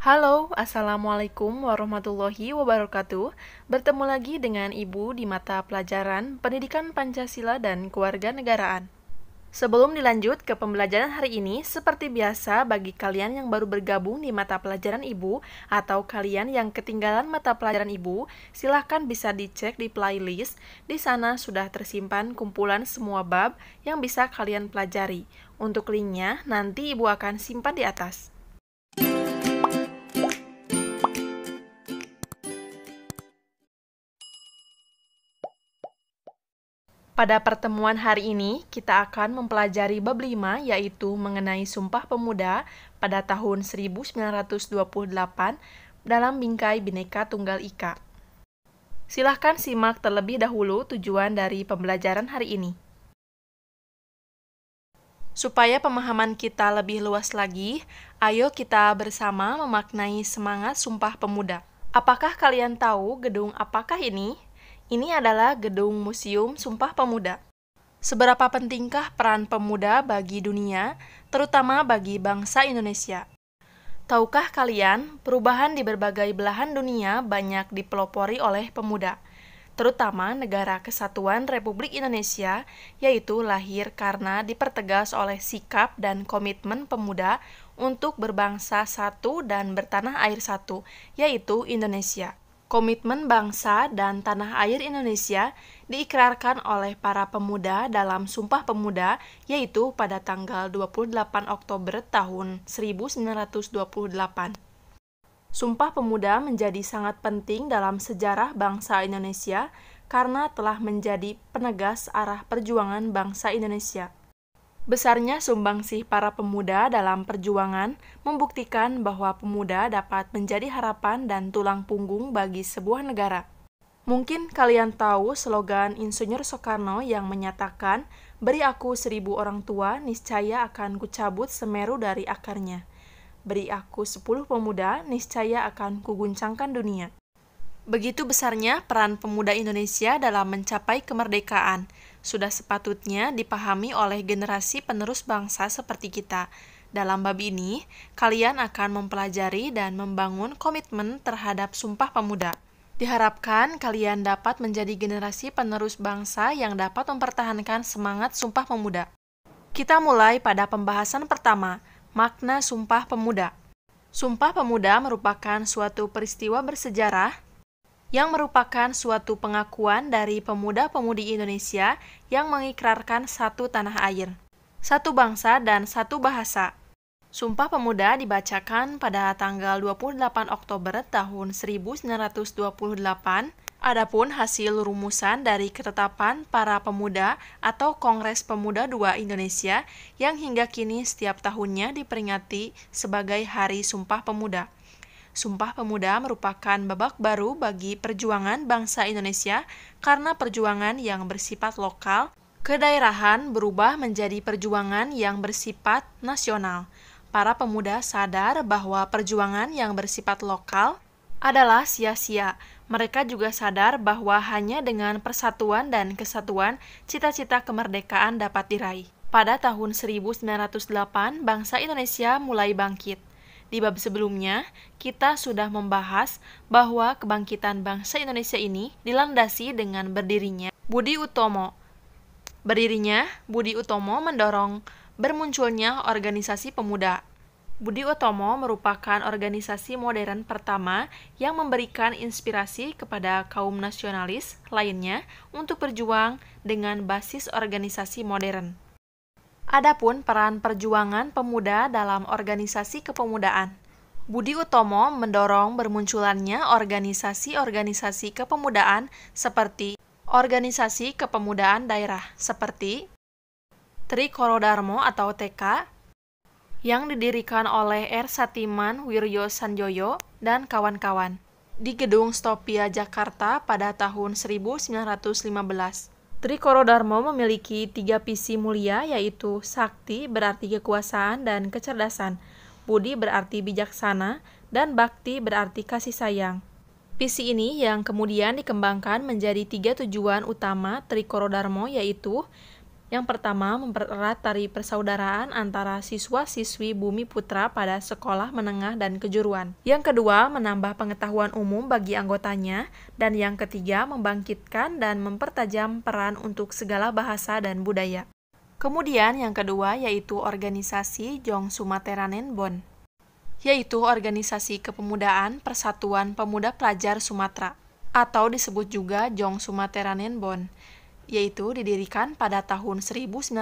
Halo, Assalamualaikum warahmatullahi wabarakatuh. Bertemu lagi dengan Ibu di mata pelajaran Pendidikan Pancasila dan Keluarga Negaraan. Sebelum dilanjut ke pembelajaran hari ini, seperti biasa bagi kalian yang baru bergabung di mata pelajaran Ibu atau kalian yang ketinggalan mata pelajaran Ibu, silahkan bisa dicek di playlist. Di sana sudah tersimpan kumpulan semua bab yang bisa kalian pelajari. Untuk linknya, nanti Ibu akan simpan di atas. Pada pertemuan hari ini, kita akan mempelajari bab 5 yaitu mengenai Sumpah Pemuda pada tahun 1928 dalam bingkai Bhinneka Tunggal Ika. Silahkan simak terlebih dahulu tujuan dari pembelajaran hari ini. Supaya pemahaman kita lebih luas lagi, ayo kita bersama memaknai semangat Sumpah Pemuda. Apakah kalian tahu gedung apakah ini? Ini adalah gedung Museum Sumpah Pemuda. Seberapa pentingkah peran pemuda bagi dunia, terutama bagi bangsa Indonesia? Tahukah kalian, perubahan di berbagai belahan dunia banyak dipelopori oleh pemuda, terutama negara kesatuan Republik Indonesia, yaitu lahir karena dipertegas oleh sikap dan komitmen pemuda untuk berbangsa satu dan bertanah air satu, yaitu Indonesia komitmen bangsa dan tanah air Indonesia diikrarkan oleh para pemuda dalam Sumpah Pemuda yaitu pada tanggal 28 Oktober tahun 1928. Sumpah Pemuda menjadi sangat penting dalam sejarah bangsa Indonesia karena telah menjadi penegas arah perjuangan bangsa Indonesia. Besarnya sumbangsih para pemuda dalam perjuangan membuktikan bahwa pemuda dapat menjadi harapan dan tulang punggung bagi sebuah negara. Mungkin kalian tahu slogan Insinyur Soekarno yang menyatakan, "Beri aku seribu orang tua, niscaya akan kucabut Semeru dari akarnya. Beri aku sepuluh pemuda, niscaya akan kuguncangkan dunia." Begitu besarnya peran pemuda Indonesia dalam mencapai kemerdekaan – sudah sepatutnya dipahami oleh generasi penerus bangsa seperti kita. Dalam bab ini, kalian akan mempelajari dan membangun komitmen terhadap Sumpah Pemuda. Diharapkan kalian dapat menjadi generasi penerus bangsa yang dapat mempertahankan semangat Sumpah Pemuda. Kita mulai pada pembahasan pertama, makna Sumpah Pemuda. Sumpah Pemuda merupakan suatu peristiwa bersejarah yang merupakan suatu pengakuan dari pemuda-pemudi Indonesia yang mengikrarkan satu tanah air, satu bangsa dan satu bahasa. Sumpah Pemuda dibacakan pada tanggal 28 Oktober tahun 1928. Adapun hasil rumusan dari ketetapan para pemuda atau Kongres Pemuda II Indonesia yang hingga kini setiap tahunnya diperingati sebagai Hari Sumpah Pemuda. Sumpah Pemuda merupakan babak baru bagi perjuangan bangsa Indonesia karena perjuangan yang bersifat lokal, kedaerahan berubah menjadi perjuangan yang bersifat nasional. Para pemuda sadar bahwa perjuangan yang bersifat lokal adalah sia-sia. Mereka juga sadar bahwa hanya dengan persatuan dan kesatuan cita-cita kemerdekaan dapat diraih. Pada tahun 1908, bangsa Indonesia mulai bangkit. Di bab sebelumnya, kita sudah membahas bahwa kebangkitan bangsa Indonesia ini dilandasi dengan berdirinya Budi Utomo. Berdirinya, Budi Utomo mendorong bermunculnya organisasi pemuda. Budi Utomo merupakan organisasi modern pertama yang memberikan inspirasi kepada kaum nasionalis lainnya untuk berjuang dengan basis organisasi modern. Adapun peran perjuangan pemuda dalam organisasi kepemudaan. Budi Utomo mendorong bermunculannya organisasi-organisasi kepemudaan seperti organisasi kepemudaan daerah seperti Trikorodarmo atau TK yang didirikan oleh R. Satiman Wiryo Sanjoyo dan kawan-kawan di Gedung Stopia Jakarta pada tahun 1915. Trikoro Trikorodarmo memiliki tiga visi mulia yaitu sakti berarti kekuasaan dan kecerdasan, budi berarti bijaksana, dan bakti berarti kasih sayang. Visi ini yang kemudian dikembangkan menjadi tiga tujuan utama Trikoro Trikorodarmo yaitu yang pertama, mempererat tari persaudaraan antara siswa-siswi Bumi Putra pada sekolah menengah dan kejuruan. Yang kedua, menambah pengetahuan umum bagi anggotanya. Dan yang ketiga, membangkitkan dan mempertajam peran untuk segala bahasa dan budaya. Kemudian yang kedua yaitu organisasi Jong Sumateranen Bon, yaitu organisasi kepemudaan Persatuan Pemuda Pelajar Sumatera atau disebut juga Jong Sumateranen Bon yaitu didirikan pada tahun 1917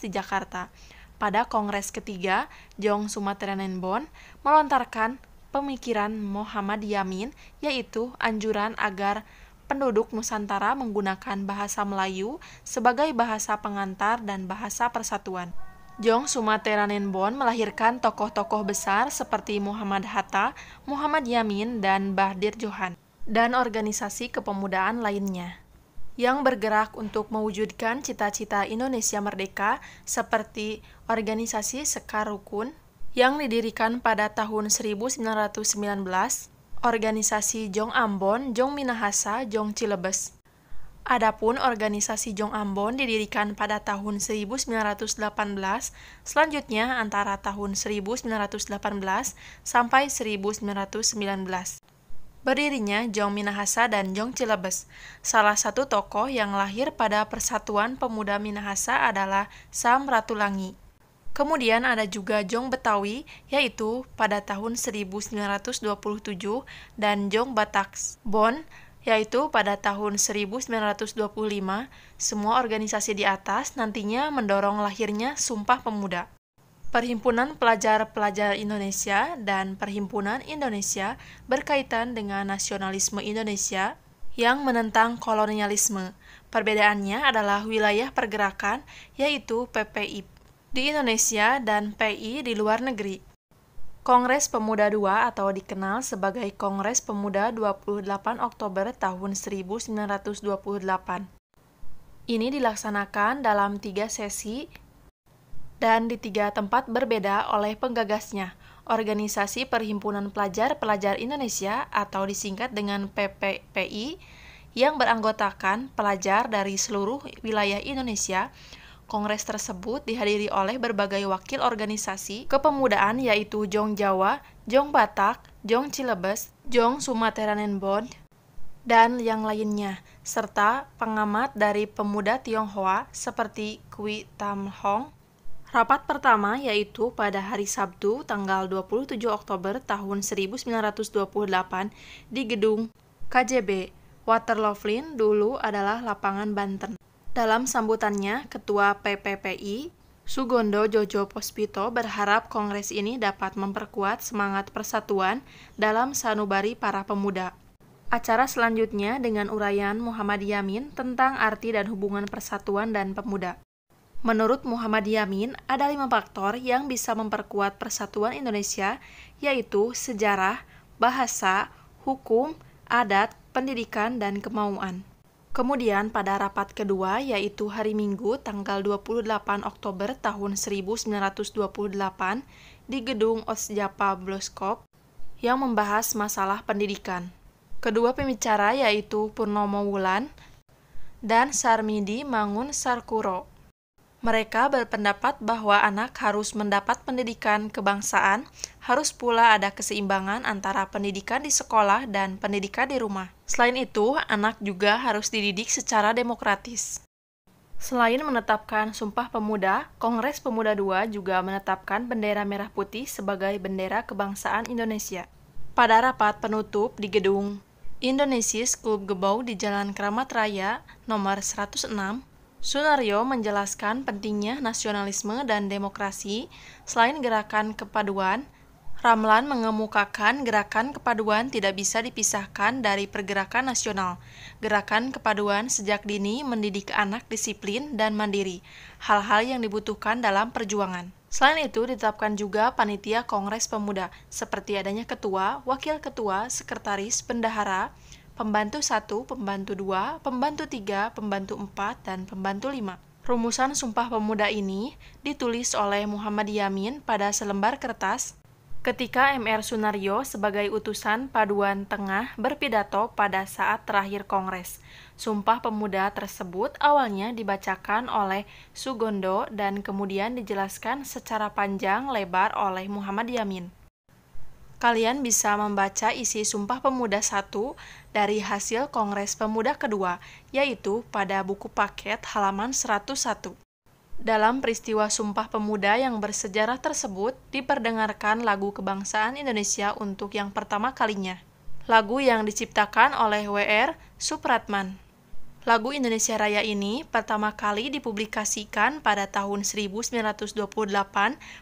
di Jakarta. Pada Kongres ketiga, Jong Nenbon melontarkan pemikiran Muhammad Yamin, yaitu anjuran agar penduduk Nusantara menggunakan bahasa Melayu sebagai bahasa pengantar dan bahasa persatuan. Jong Sumateranenbon melahirkan tokoh-tokoh besar seperti Muhammad Hatta, Muhammad Yamin, dan Bahdir Johan, dan organisasi kepemudaan lainnya yang bergerak untuk mewujudkan cita-cita Indonesia Merdeka seperti organisasi Sekar Rukun yang didirikan pada tahun 1919, organisasi Jong Ambon, Jong Minahasa, Jong Cilebes. Adapun organisasi Jong Ambon didirikan pada tahun 1918, selanjutnya antara tahun 1918 sampai 1919. Berdirinya Jong Minahasa dan Jong Cilebes. Salah satu tokoh yang lahir pada Persatuan Pemuda Minahasa adalah Sam Ratulangi. Kemudian ada juga Jong Betawi, yaitu pada tahun 1927, dan Jong Bataks. Bon, yaitu pada tahun 1925, semua organisasi di atas nantinya mendorong lahirnya Sumpah Pemuda. Perhimpunan Pelajar-Pelajar Indonesia dan Perhimpunan Indonesia berkaitan dengan nasionalisme Indonesia yang menentang kolonialisme. Perbedaannya adalah wilayah pergerakan, yaitu PPI di Indonesia dan PI di luar negeri. Kongres Pemuda II atau dikenal sebagai Kongres Pemuda 28 Oktober tahun 1928. Ini dilaksanakan dalam tiga sesi dan di tiga tempat berbeda oleh penggagasnya, Organisasi Perhimpunan Pelajar-Pelajar Indonesia atau disingkat dengan PPPI, yang beranggotakan pelajar dari seluruh wilayah Indonesia Kongres tersebut dihadiri oleh berbagai wakil organisasi kepemudaan yaitu Jong Jawa, Jong Batak, Jong Cilebes, Jong Sumatera Nenbon, dan yang lainnya, serta pengamat dari pemuda Tionghoa seperti Kui Tam Hong, Rapat pertama yaitu pada hari Sabtu tanggal 27 Oktober tahun 1928 di gedung KJB Waterloflin dulu adalah lapangan Banten. Dalam sambutannya, Ketua PPPI Sugondo Jojo Pospito berharap kongres ini dapat memperkuat semangat persatuan dalam sanubari para pemuda. Acara selanjutnya dengan uraian Muhammad Yamin tentang arti dan hubungan persatuan dan pemuda. Menurut Muhammad Yamin, ada lima faktor yang bisa memperkuat persatuan Indonesia, yaitu sejarah, bahasa, hukum, adat, pendidikan, dan kemauan. Kemudian pada rapat kedua yaitu hari Minggu tanggal 28 Oktober tahun 1928 di gedung Osjapa Bloskop yang membahas masalah pendidikan. Kedua pembicara yaitu Purnomo Wulan dan Sarmidi Mangun Sarkuro. Mereka berpendapat bahwa anak harus mendapat pendidikan kebangsaan, harus pula ada keseimbangan antara pendidikan di sekolah dan pendidikan di rumah. Selain itu, anak juga harus dididik secara demokratis. Selain menetapkan Sumpah Pemuda, Kongres Pemuda II juga menetapkan bendera merah putih sebagai bendera kebangsaan Indonesia. Pada rapat penutup di gedung Indonesia Club Gebau di Jalan Keramat Raya nomor 106, Sunario menjelaskan pentingnya nasionalisme dan demokrasi. Selain gerakan kepaduan, Ramlan mengemukakan gerakan kepaduan tidak bisa dipisahkan dari pergerakan nasional. Gerakan kepaduan sejak dini mendidik anak disiplin dan mandiri, hal-hal yang dibutuhkan dalam perjuangan. Selain itu, ditetapkan juga panitia Kongres Pemuda, seperti adanya ketua, wakil ketua, sekretaris, bendahara, pembantu 1, pembantu 2, pembantu 3, pembantu 4, dan pembantu 5. Rumusan Sumpah Pemuda ini ditulis oleh Muhammad Yamin pada selembar kertas ketika MR Sunario sebagai utusan paduan tengah berpidato pada saat terakhir Kongres. Sumpah Pemuda tersebut awalnya dibacakan oleh Sugondo dan kemudian dijelaskan secara panjang lebar oleh Muhammad Yamin kalian bisa membaca isi Sumpah Pemuda 1 dari hasil Kongres Pemuda kedua, yaitu pada buku paket halaman 101. Dalam peristiwa Sumpah Pemuda yang bersejarah tersebut, diperdengarkan lagu kebangsaan Indonesia untuk yang pertama kalinya. Lagu yang diciptakan oleh W.R. Supratman. Lagu Indonesia Raya ini pertama kali dipublikasikan pada tahun 1928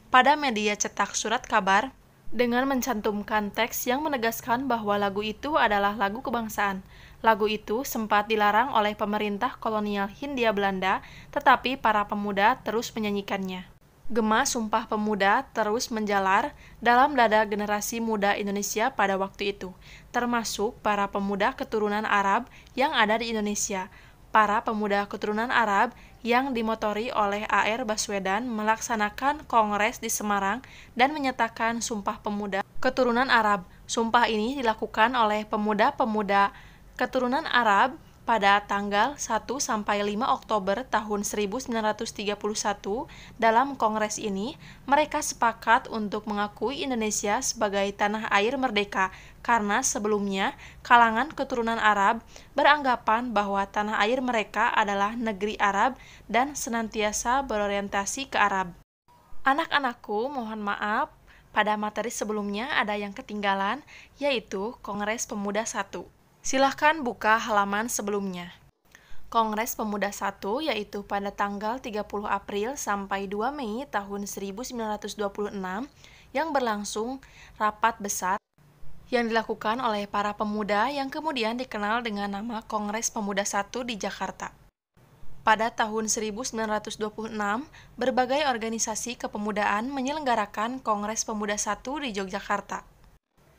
pada media cetak surat kabar dengan mencantumkan teks yang menegaskan bahwa lagu itu adalah lagu kebangsaan. Lagu itu sempat dilarang oleh pemerintah kolonial Hindia Belanda, tetapi para pemuda terus menyanyikannya. Gema Sumpah Pemuda terus menjalar dalam dada generasi muda Indonesia pada waktu itu, termasuk para pemuda keturunan Arab yang ada di Indonesia, para pemuda keturunan Arab yang dimotori oleh AR Baswedan melaksanakan kongres di Semarang dan menyatakan Sumpah Pemuda Keturunan Arab. Sumpah ini dilakukan oleh pemuda-pemuda keturunan Arab pada tanggal 1 sampai 5 Oktober tahun 1931 dalam kongres ini mereka sepakat untuk mengakui Indonesia sebagai tanah air merdeka karena sebelumnya kalangan keturunan Arab beranggapan bahwa tanah air mereka adalah negeri Arab dan senantiasa berorientasi ke Arab. Anak-anakku, mohon maaf pada materi sebelumnya ada yang ketinggalan yaitu Kongres Pemuda 1 silahkan buka halaman sebelumnya. Kongres Pemuda I yaitu pada tanggal 30 April sampai 2 Mei tahun 1926 yang berlangsung rapat besar yang dilakukan oleh para pemuda yang kemudian dikenal dengan nama Kongres Pemuda I di Jakarta. Pada tahun 1926, berbagai organisasi kepemudaan menyelenggarakan Kongres Pemuda I di Yogyakarta.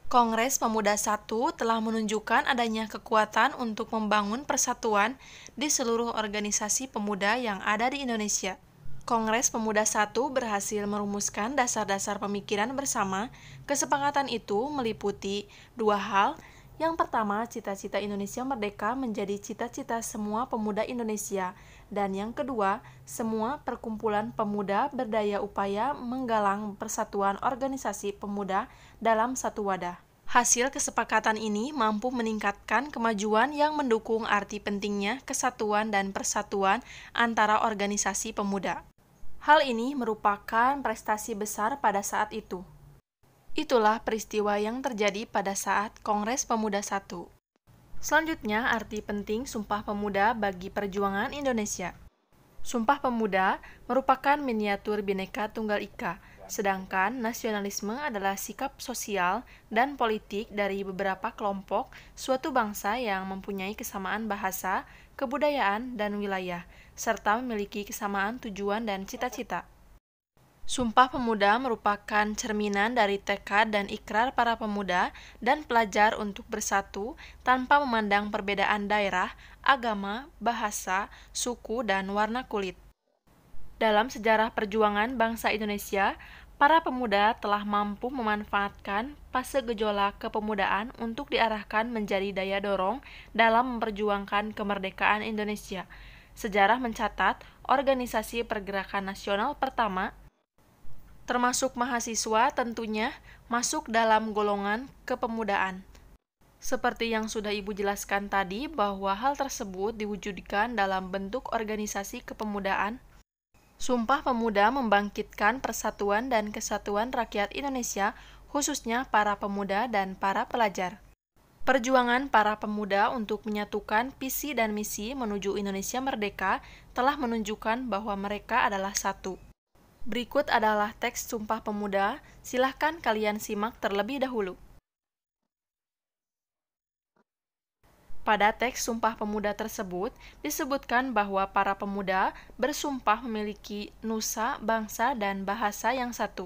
Kongres Pemuda I telah menunjukkan adanya kekuatan untuk membangun persatuan di seluruh organisasi pemuda yang ada di Indonesia. Kongres Pemuda I berhasil merumuskan dasar-dasar pemikiran bersama. Kesepakatan itu meliputi dua hal. Yang pertama, cita-cita Indonesia merdeka menjadi cita-cita semua pemuda Indonesia, dan yang kedua, semua perkumpulan pemuda berdaya upaya menggalang persatuan organisasi pemuda dalam satu wadah. Hasil kesepakatan ini mampu meningkatkan kemajuan yang mendukung arti pentingnya kesatuan dan persatuan antara organisasi pemuda. Hal ini merupakan prestasi besar pada saat itu. Itulah peristiwa yang terjadi pada saat Kongres Pemuda I. Selanjutnya, arti penting Sumpah Pemuda bagi perjuangan Indonesia. Sumpah Pemuda merupakan miniatur bineka Tunggal Ika, sedangkan nasionalisme adalah sikap sosial dan politik dari beberapa kelompok suatu bangsa yang mempunyai kesamaan bahasa, kebudayaan, dan wilayah, serta memiliki kesamaan tujuan dan cita-cita. Sumpah Pemuda merupakan cerminan dari tekad dan ikrar para pemuda dan pelajar untuk bersatu tanpa memandang perbedaan daerah, agama, bahasa, suku, dan warna kulit. Dalam sejarah perjuangan bangsa Indonesia, para pemuda telah mampu memanfaatkan fase gejolak kepemudaan untuk diarahkan menjadi daya dorong dalam memperjuangkan kemerdekaan Indonesia. Sejarah mencatat, organisasi pergerakan nasional pertama termasuk mahasiswa tentunya, masuk dalam golongan kepemudaan. Seperti yang sudah Ibu jelaskan tadi, bahwa hal tersebut diwujudkan dalam bentuk organisasi kepemudaan. Sumpah Pemuda membangkitkan persatuan dan kesatuan rakyat Indonesia, khususnya para pemuda dan para pelajar. Perjuangan para pemuda untuk menyatukan visi dan misi menuju Indonesia merdeka telah menunjukkan bahwa mereka adalah satu. Berikut adalah teks Sumpah Pemuda. Silahkan kalian simak terlebih dahulu. Pada teks Sumpah Pemuda tersebut disebutkan bahwa para pemuda bersumpah memiliki nusa, bangsa, dan bahasa yang satu.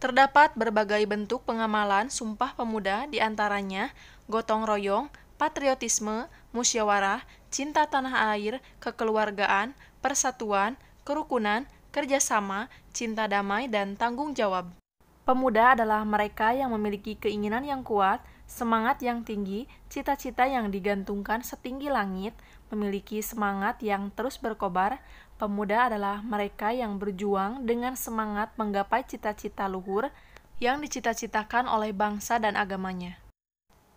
Terdapat berbagai bentuk pengamalan Sumpah Pemuda diantaranya gotong royong, patriotisme, musyawarah, cinta tanah air, kekeluargaan, persatuan, kerukunan, kerjasama, cinta damai, dan tanggung jawab. Pemuda adalah mereka yang memiliki keinginan yang kuat, semangat yang tinggi, cita-cita yang digantungkan setinggi langit, memiliki semangat yang terus berkobar. Pemuda adalah mereka yang berjuang dengan semangat menggapai cita-cita luhur yang dicita-citakan oleh bangsa dan agamanya.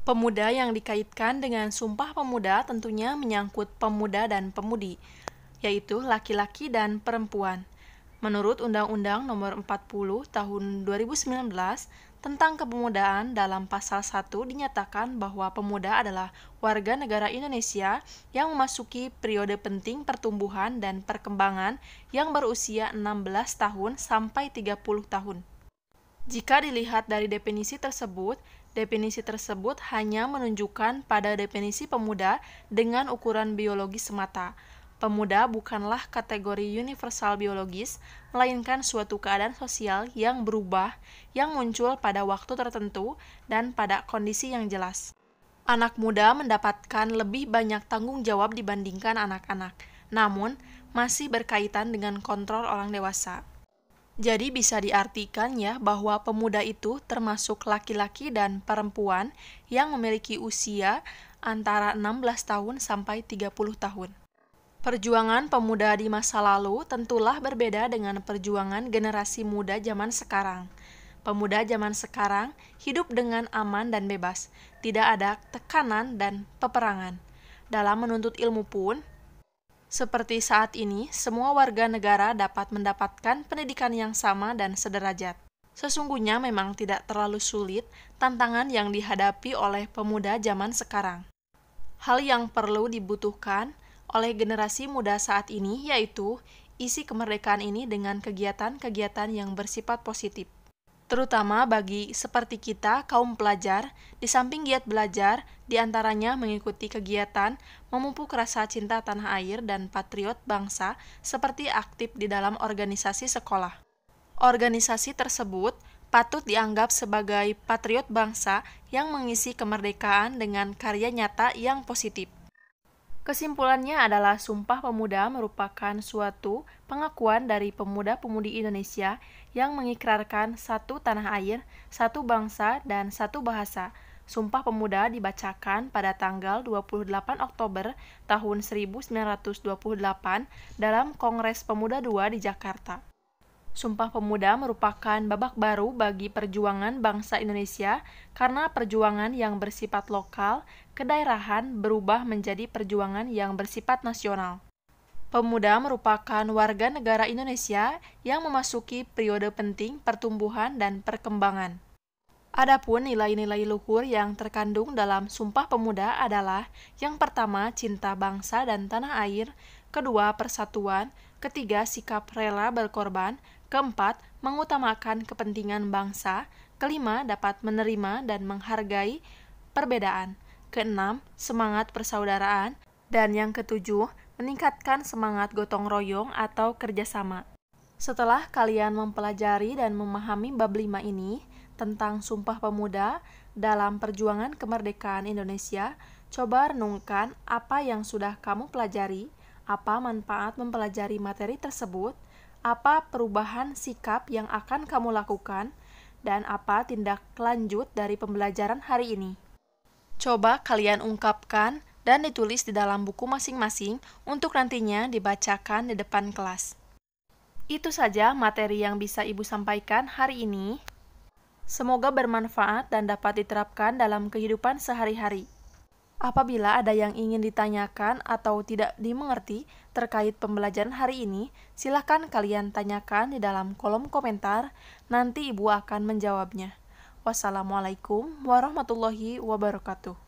Pemuda yang dikaitkan dengan Sumpah Pemuda tentunya menyangkut pemuda dan pemudi, yaitu laki-laki dan perempuan. Menurut Undang-Undang Nomor 40 Tahun 2019 tentang Kepemudaan dalam pasal 1 dinyatakan bahwa pemuda adalah warga negara Indonesia yang memasuki periode penting pertumbuhan dan perkembangan yang berusia 16 tahun sampai 30 tahun. Jika dilihat dari definisi tersebut, definisi tersebut hanya menunjukkan pada definisi pemuda dengan ukuran biologi semata. Pemuda bukanlah kategori universal biologis, melainkan suatu keadaan sosial yang berubah, yang muncul pada waktu tertentu dan pada kondisi yang jelas. Anak muda mendapatkan lebih banyak tanggung jawab dibandingkan anak-anak, namun masih berkaitan dengan kontrol orang dewasa. Jadi bisa diartikan ya bahwa pemuda itu termasuk laki-laki dan perempuan yang memiliki usia antara 16 tahun sampai 30 tahun. Perjuangan pemuda di masa lalu tentulah berbeda dengan perjuangan generasi muda zaman sekarang. Pemuda zaman sekarang hidup dengan aman dan bebas, tidak ada tekanan dan peperangan. Dalam menuntut ilmu pun, seperti saat ini, semua warga negara dapat mendapatkan pendidikan yang sama dan sederajat. Sesungguhnya memang tidak terlalu sulit tantangan yang dihadapi oleh pemuda zaman sekarang. Hal yang perlu dibutuhkan oleh generasi muda saat ini, yaitu isi kemerdekaan ini dengan kegiatan-kegiatan yang bersifat positif. Terutama bagi seperti kita, kaum pelajar, di samping giat belajar, diantaranya mengikuti kegiatan, memupuk rasa cinta tanah air dan patriot bangsa, seperti aktif di dalam organisasi sekolah. Organisasi tersebut patut dianggap sebagai patriot bangsa yang mengisi kemerdekaan dengan karya nyata yang positif. Kesimpulannya adalah Sumpah Pemuda merupakan suatu pengakuan dari pemuda-pemudi Indonesia yang mengikrarkan satu tanah air, satu bangsa, dan satu bahasa. Sumpah Pemuda dibacakan pada tanggal 28 Oktober tahun 1928 dalam Kongres Pemuda II di Jakarta. Sumpah Pemuda merupakan babak baru bagi perjuangan bangsa Indonesia karena perjuangan yang bersifat lokal, kedaerahan berubah menjadi perjuangan yang bersifat nasional. Pemuda merupakan warga negara Indonesia yang memasuki periode penting pertumbuhan dan perkembangan. Adapun nilai-nilai luhur yang terkandung dalam Sumpah Pemuda adalah yang pertama cinta bangsa dan tanah air, kedua persatuan, ketiga sikap rela berkorban, Keempat, mengutamakan kepentingan bangsa. Kelima, dapat menerima dan menghargai perbedaan. Keenam, semangat persaudaraan. Dan yang ketujuh, meningkatkan semangat gotong royong atau kerjasama. Setelah kalian mempelajari dan memahami bab lima ini tentang Sumpah Pemuda dalam perjuangan kemerdekaan Indonesia, coba renungkan apa yang sudah kamu pelajari, apa manfaat mempelajari materi tersebut, apa perubahan sikap yang akan kamu lakukan dan apa tindak lanjut dari pembelajaran hari ini. Coba kalian ungkapkan dan ditulis di dalam buku masing-masing untuk nantinya dibacakan di depan kelas. Itu saja materi yang bisa Ibu sampaikan hari ini. Semoga bermanfaat dan dapat diterapkan dalam kehidupan sehari-hari. Apabila ada yang ingin ditanyakan atau tidak dimengerti terkait pembelajaran hari ini, silahkan kalian tanyakan di dalam kolom komentar, nanti Ibu akan menjawabnya. Wassalamualaikum warahmatullahi wabarakatuh.